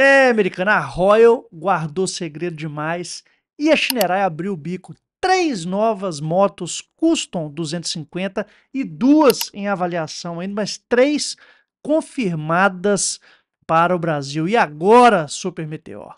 É, americana, a Royal guardou segredo demais e a Shinerai abriu o bico. Três novas motos custom 250 e duas em avaliação ainda, mas três confirmadas para o Brasil. E agora, Super Meteor?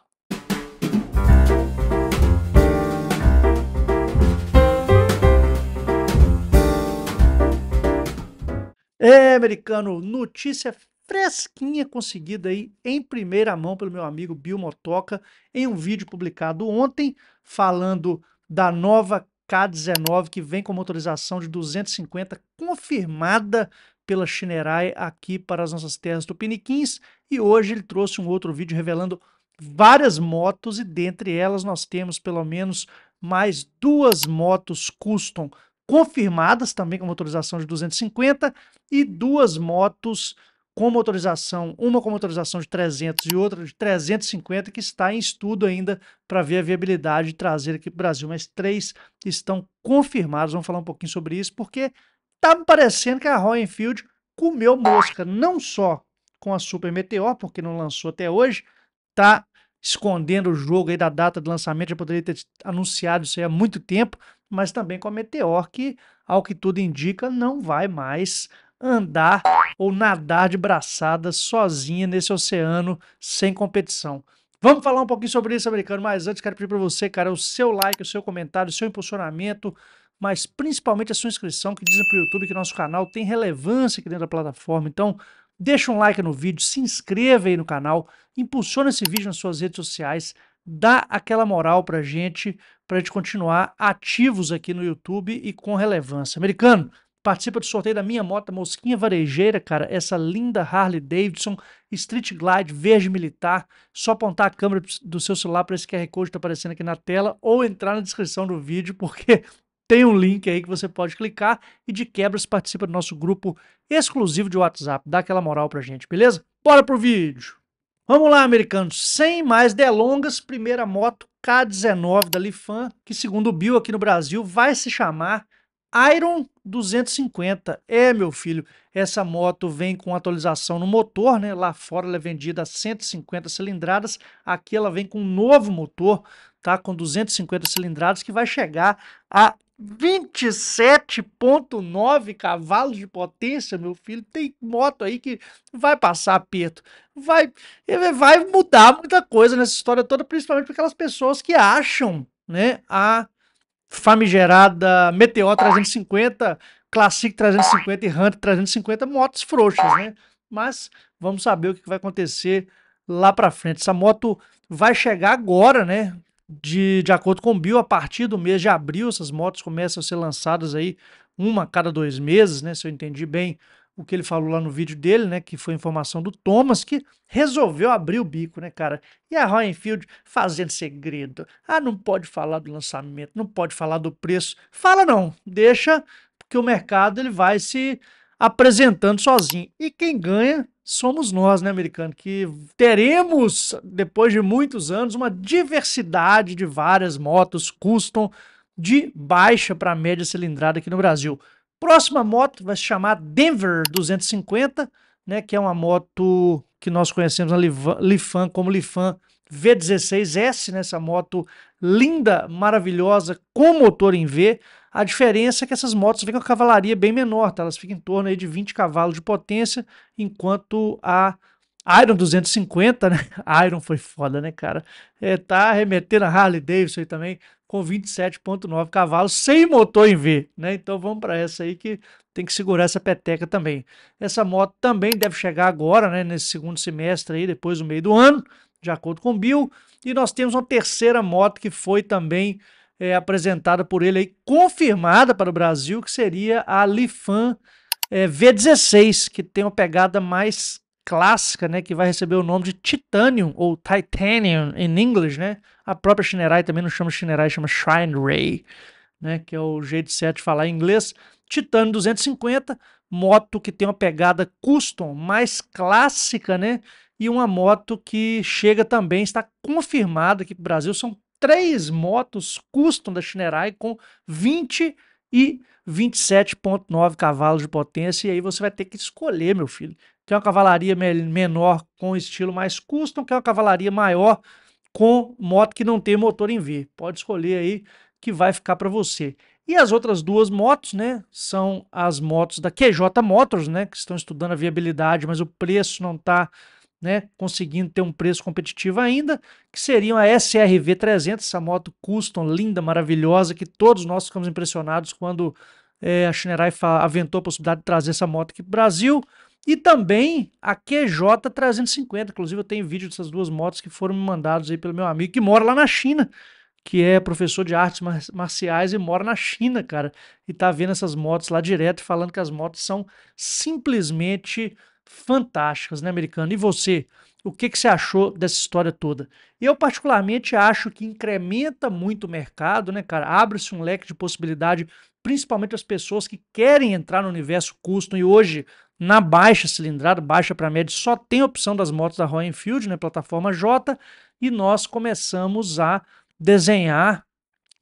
É, americano, notícia fresquinha conseguida aí em primeira mão pelo meu amigo Bill Motoca em um vídeo publicado ontem falando da nova K19 que vem com motorização de 250 confirmada pela Shinerai aqui para as nossas terras tupiniquins e hoje ele trouxe um outro vídeo revelando várias motos e dentre elas nós temos pelo menos mais duas motos custom confirmadas também com motorização de 250 e duas motos com motorização, uma com motorização de 300 e outra de 350, que está em estudo ainda para ver a viabilidade de trazer aqui para o Brasil. Mas três estão confirmados. Vamos falar um pouquinho sobre isso, porque tá me parecendo que a Royal Enfield comeu mosca, não só com a Super Meteor, porque não lançou até hoje, está escondendo o jogo aí da data de lançamento, já poderia ter anunciado isso aí há muito tempo, mas também com a Meteor, que, ao que tudo indica, não vai mais andar ou nadar de braçada sozinha nesse oceano sem competição. Vamos falar um pouquinho sobre isso, americano, mas antes quero pedir para você, cara, o seu like, o seu comentário, o seu impulsionamento, mas principalmente a sua inscrição, que dizem para o YouTube que nosso canal tem relevância aqui dentro da plataforma. Então, deixa um like no vídeo, se inscreva aí no canal, impulsiona esse vídeo nas suas redes sociais, dá aquela moral a gente, para a gente continuar ativos aqui no YouTube e com relevância. Americano, participa do sorteio da minha moto, Mosquinha Varejeira, cara, essa linda Harley Davidson Street Glide verde militar. Só apontar a câmera do seu celular para esse QR Code que tá aparecendo aqui na tela ou entrar na descrição do vídeo, porque tem um link aí que você pode clicar e de quebras participa do nosso grupo exclusivo de WhatsApp. Dá aquela moral pra gente, beleza? Bora pro vídeo! Vamos lá, americanos, sem mais delongas, primeira moto K19 da Lifan, que segundo o Bill aqui no Brasil vai se chamar Iron 250. É, meu filho, essa moto vem com atualização no motor, né? Lá fora ela é vendida a 150 cilindradas, aqui ela vem com um novo motor, tá? Com 250 cilindradas que vai chegar a 27.9 cavalos de potência, meu filho. Tem moto aí que vai passar aperto. Vai, vai mudar muita coisa nessa história toda, principalmente para aquelas pessoas que acham, né, a famigerada Meteor 350, Classic 350 e Hunter 350, motos frouxas, né? Mas vamos saber o que vai acontecer lá para frente. Essa moto vai chegar agora, né? De, de acordo com o Bill, a partir do mês de abril, essas motos começam a ser lançadas aí, uma a cada dois meses, né? Se eu entendi bem, o que ele falou lá no vídeo dele, né, que foi informação do Thomas, que resolveu abrir o bico, né, cara? E a Roy fazendo segredo. Ah, não pode falar do lançamento, não pode falar do preço. Fala não, deixa, porque o mercado ele vai se apresentando sozinho. E quem ganha somos nós, né, americano, que teremos, depois de muitos anos, uma diversidade de várias motos custom de baixa para média cilindrada aqui no Brasil. Próxima moto vai se chamar Denver 250, né, que é uma moto que nós conhecemos na Lifan como Lifan V16S, né, essa moto linda, maravilhosa, com motor em V. A diferença é que essas motos vêm com a cavalaria bem menor, tá? elas ficam em torno aí de 20 cavalos de potência, enquanto a Iron 250, né? Iron foi foda, né, cara? É, tá remetendo a Harley Davidson aí também com 27,9 cavalos, sem motor em V, né? Então vamos para essa aí que tem que segurar essa peteca também. Essa moto também deve chegar agora, né? Nesse segundo semestre aí, depois do meio do ano, de acordo com o Bill. E nós temos uma terceira moto que foi também é, apresentada por ele aí, confirmada para o Brasil, que seria a Lifan é, V16, que tem uma pegada mais clássica, né, que vai receber o nome de Titanium ou Titanium em in inglês, né? A própria Shinerai também não chama Shinerai, chama Shine Ray, né, que é o jeito certo de falar em inglês. Titanium 250, moto que tem uma pegada custom, mais clássica, né? E uma moto que chega também, está confirmada aqui para o Brasil, são três motos custom da Shinerai com 20 e 27.9 cavalos de potência, e aí você vai ter que escolher, meu filho, que é uma cavalaria menor com estilo mais custom, que é uma cavalaria maior com moto que não tem motor em V. Pode escolher aí que vai ficar para você. E as outras duas motos, né, são as motos da QJ Motors, né, que estão estudando a viabilidade, mas o preço não está, né, conseguindo ter um preço competitivo ainda, que seriam a SRV 300, essa moto custom linda, maravilhosa, que todos nós ficamos impressionados quando é, a Shinerai aventou a possibilidade de trazer essa moto aqui para o Brasil. E também a QJ 350. Inclusive, eu tenho vídeo dessas duas motos que foram me mandados aí pelo meu amigo que mora lá na China, que é professor de artes marciais e mora na China, cara. E tá vendo essas motos lá direto, falando que as motos são simplesmente fantásticas, né, americano? E você? O que, que você achou dessa história toda? Eu, particularmente, acho que incrementa muito o mercado, né, cara? Abre-se um leque de possibilidade, principalmente as pessoas que querem entrar no universo custom e hoje na baixa cilindrada, baixa para média, só tem opção das motos da Royal Enfield, né, plataforma J, e nós começamos a desenhar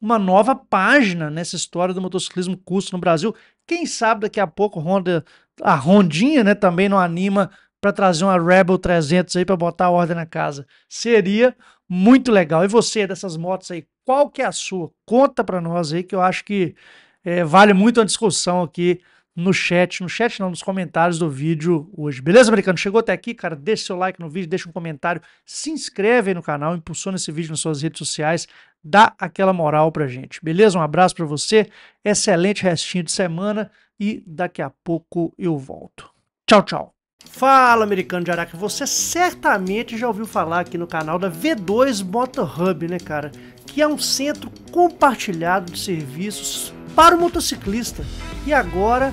uma nova página nessa história do motociclismo custo no Brasil. Quem sabe daqui a pouco Honda, a Rondinha, né, também não anima para trazer uma Rebel 300 aí para botar a ordem na casa. Seria muito legal. E você dessas motos aí, qual que é a sua? Conta para nós aí que eu acho que é, vale muito a discussão aqui no chat, no chat não, nos comentários do vídeo hoje. Beleza, americano? Chegou até aqui, cara, deixa seu like no vídeo, deixa um comentário, se inscreve aí no canal, impulsiona esse vídeo nas suas redes sociais, dá aquela moral pra gente. Beleza? Um abraço pra você, excelente restinho de semana e daqui a pouco eu volto. Tchau, tchau. Fala, americano de Araca, você certamente já ouviu falar aqui no canal da V2 Motor Hub, né, cara? Que é um centro compartilhado de serviços para o motociclista. E agora